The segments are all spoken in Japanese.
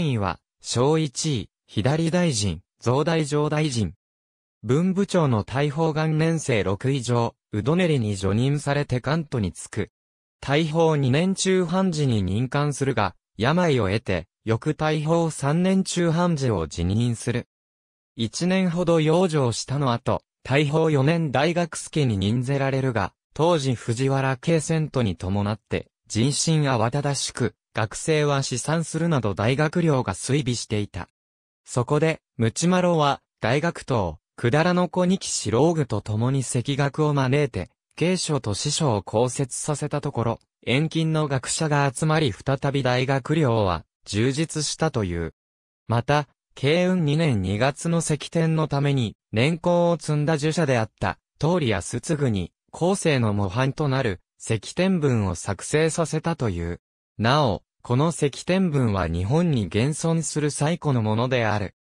位は、小1位、左大臣、増大上大臣。文部長の大砲元年生6位上、うどねりに除任されて関東に着く。大砲2年中半時に任官するが、病を得て、翌大砲3年中半時を辞任する。1年ほど養生したの後、大砲4年大学助に任ぜられるが、当時藤原慶戦とに伴って、人心慌ただしく、学生は試算するなど大学寮が衰微していた。そこで、ムチマロは、大学等、くだらの子二木四郎具と共に赤学を招いて、芸書と師匠を公設させたところ、遠近の学者が集まり再び大学寮は、充実したという。また、慶運2年2月の石天のために、年功を積んだ儒者であった、通りやすつぐに、後世の模範となる、石天文を作成させたという。なお、この石天文は日本に現存する最古のものである。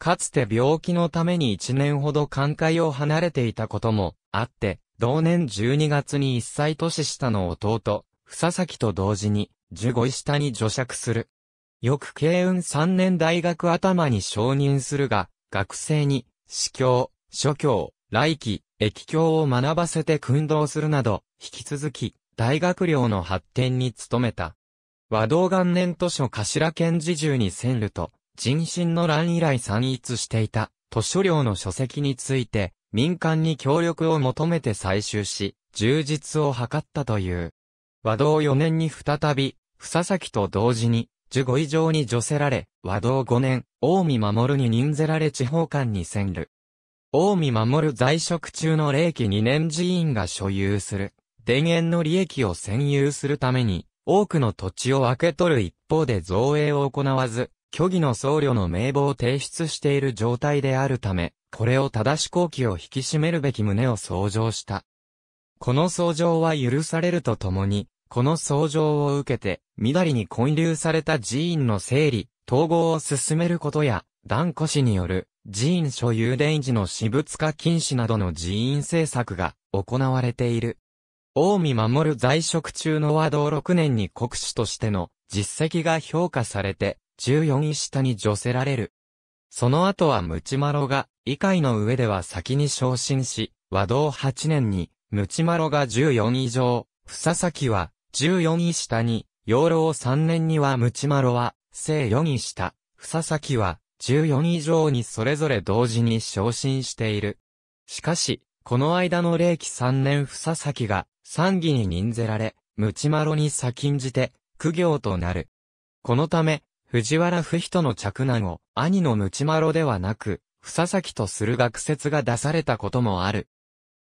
かつて病気のために一年ほど寛解を離れていたこともあって、同年12月に一歳年下の弟、房崎と同時に、十五位下に除爵する。翌慶運三年大学頭に承認するが、学生に、司教、諸教、来期、駅教を学ばせて訓導するなど、引き続き、大学寮の発展に努めた。和道元年図書頭県侍従に遷ると、人心の乱以来散逸していた図書量の書籍について、民間に協力を求めて採集し、充実を図ったという。和道4年に再び、房崎と同時に、十五以上に除せられ、和道5年、大見守に任せられ地方官に遷る。大見守在職中の霊気2年寺院が所有する、田園の利益を占有するために、多くの土地を分け取る一方で造営を行わず、虚偽の僧侶の名簿を提出している状態であるため、これを正し後期を引き締めるべき旨を創上した。この創上は許されるとともに、この創上を受けて、みだりに混流された寺院の整理、統合を進めることや、断固氏による寺院所有伝示の私物化禁止などの寺院政策が行われている。大見守る在職中の和道6年に国主としての実績が評価されて、14位下に除せられる。その後はムチマロが、以下の上では先に昇進し、和道8年に、ムチマロが14位上、房崎は14位下に、養老3年にはムチマロは、正4位下、房崎は14位上にそれぞれ同時に昇進している。しかし、この間の霊気三年房きが、三義に任ぜられ、ムチマロに先んじて、苦行となる。このため、藤原不人の着難を、兄のムチマロではなく、房きとする学説が出されたこともある。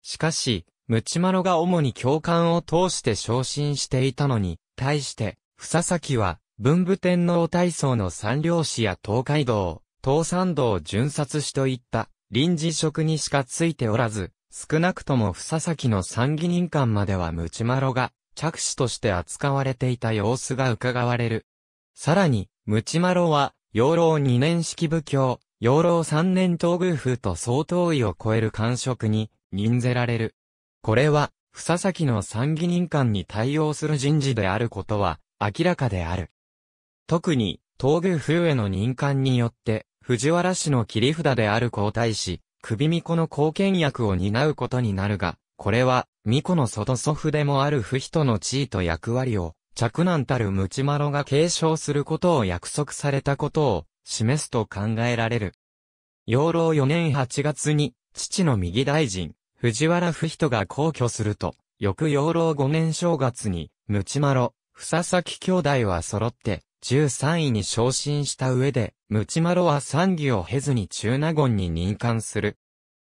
しかし、ムチマロが主に教官を通して昇進していたのに、対して、房きは、文武天皇体操の三領師や東海道、東山道巡察士といった、臨時職にしかついておらず、少なくとも房崎の参議人間まではムチマロが着手として扱われていた様子が伺われる。さらに、ムチマロは、養老二年式部教、養老三年東宮風と相当位を超える官職に任ぜられる。これは、房崎の参議人間に対応する人事であることは明らかである。特に、東宮風への任官によって、藤原氏の切り札である皇太子、首巫女の貢献役を担うことになるが、これは、巫女の外祖父でもある不人の地位と役割を、着難たるムチマロが継承することを約束されたことを、示すと考えられる。養老4年8月に、父の右大臣、藤原不人が皇居すると、翌養老5年正月に、ムチマロ、ふささき兄弟は揃って、13位に昇進した上で、ムチマロは参議を経ずに中納言に任官する。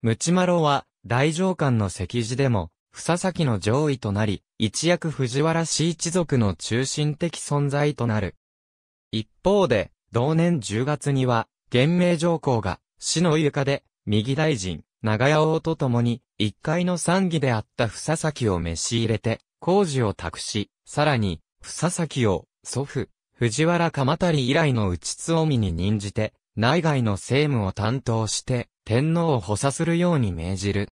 ムチマロは、大上官の席次でも、房崎の上位となり、一躍藤原氏一族の中心的存在となる。一方で、同年10月には、元明上皇が、死の床で、右大臣、長屋王と共に、一階の参議であった房崎を召し入れて、工事を託し、さらに、房崎を、祖父、藤原鎌足以来の内津臣に任じて、内外の政務を担当して、天皇を補佐するように命じる。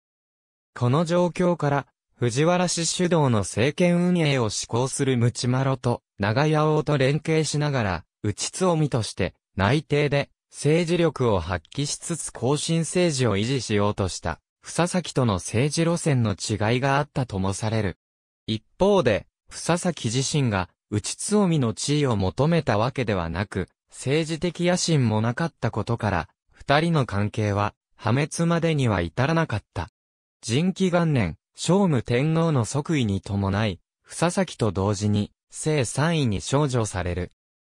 この状況から、藤原氏主導の政権運営を施行するムチマロと、長屋王と連携しながら、内津臣として、内定で、政治力を発揮しつつ更新政治を維持しようとした、房崎との政治路線の違いがあったともされる。一方で、房崎自身が、内津臣の地位を求めたわけではなく、政治的野心もなかったことから、二人の関係は、破滅までには至らなかった。人気元年、聖武天皇の即位に伴い、さきと同時に、正三位に少女される。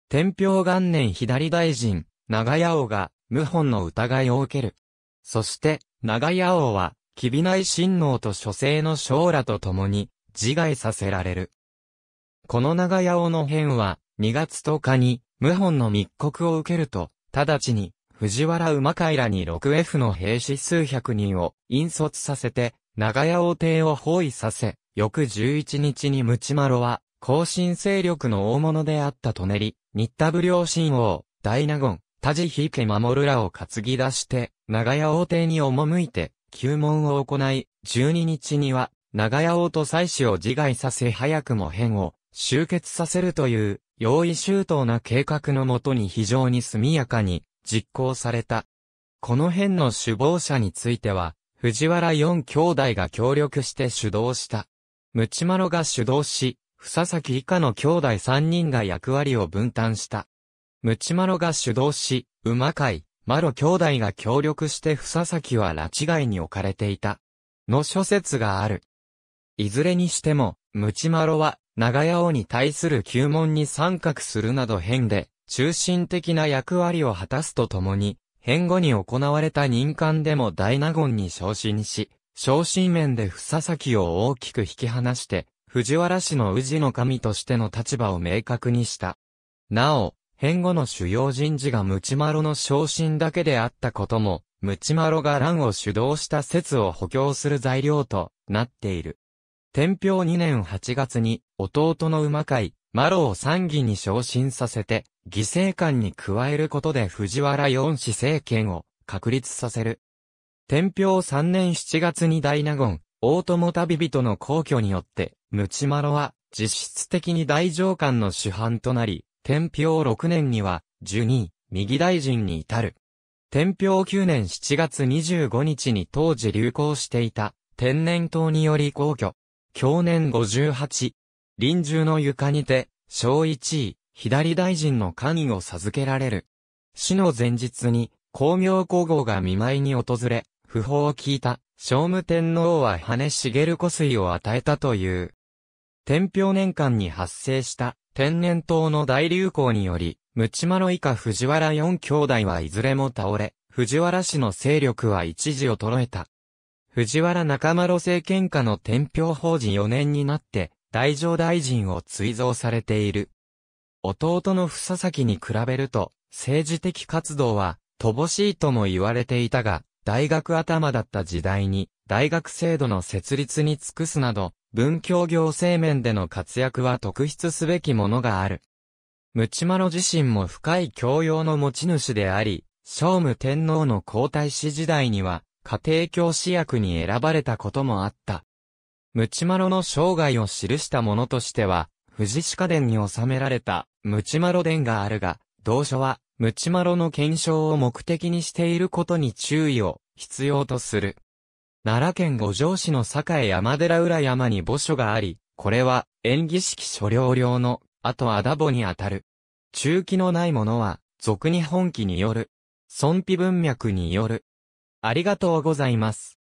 天平元年左大臣、長屋王が、謀反の疑いを受ける。そして、長屋王は、吉備内親王と諸生の将らと共に、自害させられる。この長屋王の変は、2月10日に、謀反の密告を受けると、直ちに、藤原馬会らに 6F の兵士数百人を引率させて、長屋王帝を包囲させ、翌11日にムチマロは、後進勢力の大物であったトネリ、新田武良親王、大納言、田地比家守らを担ぎ出して、長屋王帝に赴いて、旧門を行い、12日には、長屋王と妻子を自害させ早くも変を集結させるという、用意周到な計画のもとに非常に速やかに実行された。この辺の首謀者については、藤原四兄弟が協力して主導した。ムチマロが主導し、房崎以下の兄弟三人が役割を分担した。ムチマロが主導し、馬会、マロ兄弟が協力して房崎は拉致外に置かれていた。の諸説がある。いずれにしても、ムチマロは長屋王に対する旧門に参画するなど変で、中心的な役割を果たすとともに、変後に行われた任官でも大納言に昇進し、昇進面で房先を大きく引き離して、藤原氏の氏の神としての立場を明確にした。なお、変後の主要人事がムチマロの昇進だけであったことも、ムチマロが乱を主導した説を補強する材料となっている。天平2年8月に、弟の馬会、マロを参議に昇進させて、犠牲官に加えることで藤原四氏政権を確立させる。天平3年7月に大納言、大友旅人の皇居によって、ムチマロは実質的に大上官の主犯となり、天平6年には、受任、右大臣に至る。天平9年7月25日に当時流行していた、天然痘により皇居、去年58。臨終の床にて、小一位、左大臣の官位を授けられる。死の前日に、光明皇后が見舞いに訪れ、不法を聞いた、聖武天皇は羽茂湖水を与えたという。天平年間に発生した天然痘の大流行により、ムチマロ以下藤原四兄弟はいずれも倒れ、藤原氏の勢力は一時衰えた。藤原中丸政権下の天平法人4年になって、大乗大臣を追贈されている。弟の房崎に比べると、政治的活動は、乏しいとも言われていたが、大学頭だった時代に、大学制度の設立に尽くすなど、文教行政面での活躍は特筆すべきものがある。ムチマロ自身も深い教養の持ち主であり、聖武天皇の皇太子時代には、家庭教師役に選ばれたこともあった。ムチマロの生涯を記したものとしては、富藤鹿伝に収められた、ムチマロ伝があるが、同書は、ムチマロの検証を目的にしていることに注意を必要とする。奈良県五条市の栄山寺浦山に墓所があり、これは、演技式所領領の、あとアダボにあたる。中期のないものは、俗に本記による。尊卑文脈による。ありがとうございます。